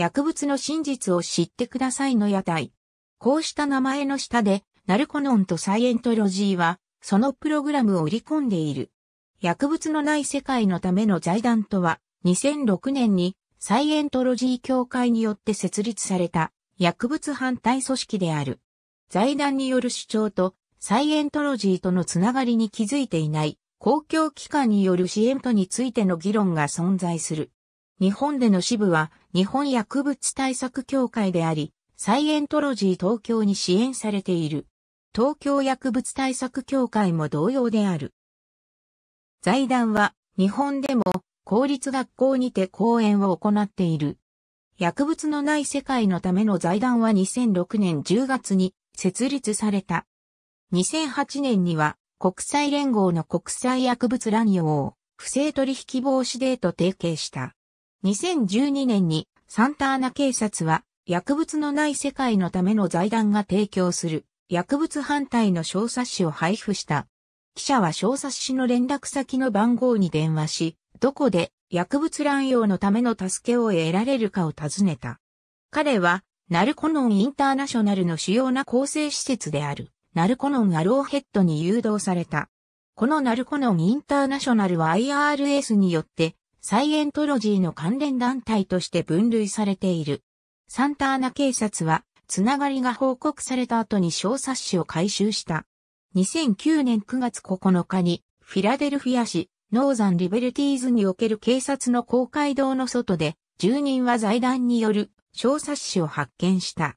薬物の真実を知ってくださいの屋台。こうした名前の下で、ナルコノンとサイエントロジーは、そのプログラムを売り込んでいる。薬物のない世界のための財団とは、2006年にサイエントロジー協会によって設立された薬物反対組織である。財団による主張とサイエントロジーとのつながりに気づいていない公共機関による支援とについての議論が存在する。日本での支部は日本薬物対策協会であり、サイエントロジー東京に支援されている。東京薬物対策協会も同様である。財団は日本でも公立学校にて講演を行っている。薬物のない世界のための財団は2006年10月に設立された。2008年には国際連合の国際薬物乱用、を不正取引防止デーと提携した。2012年にサンターナ警察は薬物のない世界のための財団が提供する薬物反対の小冊子を配布した。記者は小冊子の連絡先の番号に電話し、どこで薬物乱用のための助けを得られるかを尋ねた。彼は、ナルコノンインターナショナルの主要な構成施設である、ナルコノンアローヘッドに誘導された。このナルコノンインターナショナルは IRS によってサイエントロジーの関連団体として分類されている。サンターナ警察は、つながりが報告された後に小冊子を回収した。2009年9月9日に、フィラデルフィア市、ノーザンリベルティーズにおける警察の公会堂の外で、住人は財団による小冊子を発見した。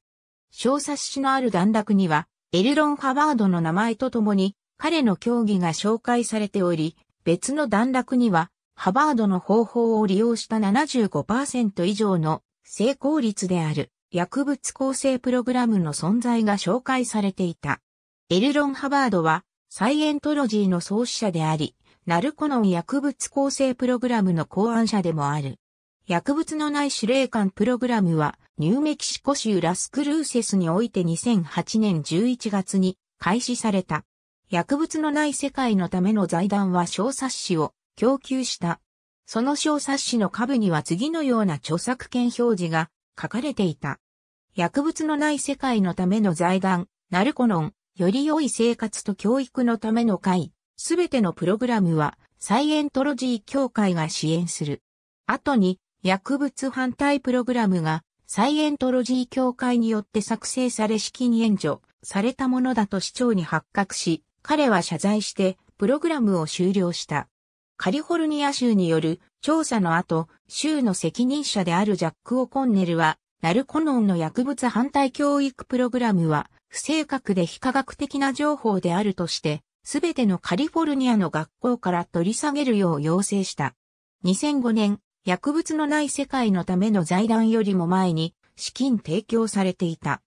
小冊子のある段落には、エルロン・ハワードの名前とともに、彼の競技が紹介されており、別の段落には、ハバードの方法を利用した75%以上の成功率である薬物構成プログラムの存在が紹介されていた。エルロン・ハバードはサイエントロジーの創始者であり、ナルコノン薬物構成プログラムの考案者でもある。薬物のない司令官プログラムは、ニューメキシコ州ラスクルーセスにおいて2008年11月に開始された。薬物のない世界のための財団は小冊子を供給した。その小冊子の下部には次のような著作権表示が書かれていた。薬物のない世界のための財団、ナルコノン、より良い生活と教育のための会、すべてのプログラムは、サイエントロジー協会が支援する。後に、薬物反対プログラムが、サイエントロジー協会によって作成され資金援助されたものだと市長に発覚し、彼は謝罪して、プログラムを終了した。カリフォルニア州による調査の後、州の責任者であるジャック・オコンネルは、ナルコノンの薬物反対教育プログラムは、不正確で非科学的な情報であるとして、すべてのカリフォルニアの学校から取り下げるよう要請した。2005年、薬物のない世界のための財団よりも前に資金提供されていた。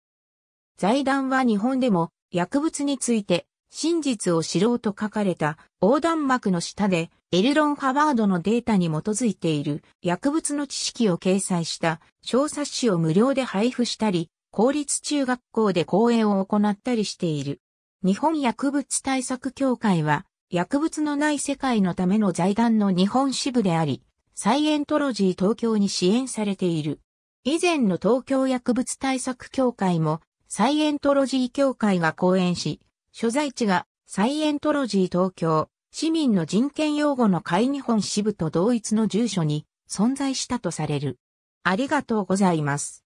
財団は日本でも薬物について真実を知ろうと書かれた横断幕の下で、エルロン・ハワードのデータに基づいている薬物の知識を掲載した小冊子を無料で配布したり、公立中学校で講演を行ったりしている。日本薬物対策協会は、薬物のない世界のための財団の日本支部であり、サイエントロジー東京に支援されている。以前の東京薬物対策協会も、サイエントロジー協会が講演し、所在地がサイエントロジー東京、市民の人権擁護の会日本支部と同一の住所に存在したとされる。ありがとうございます。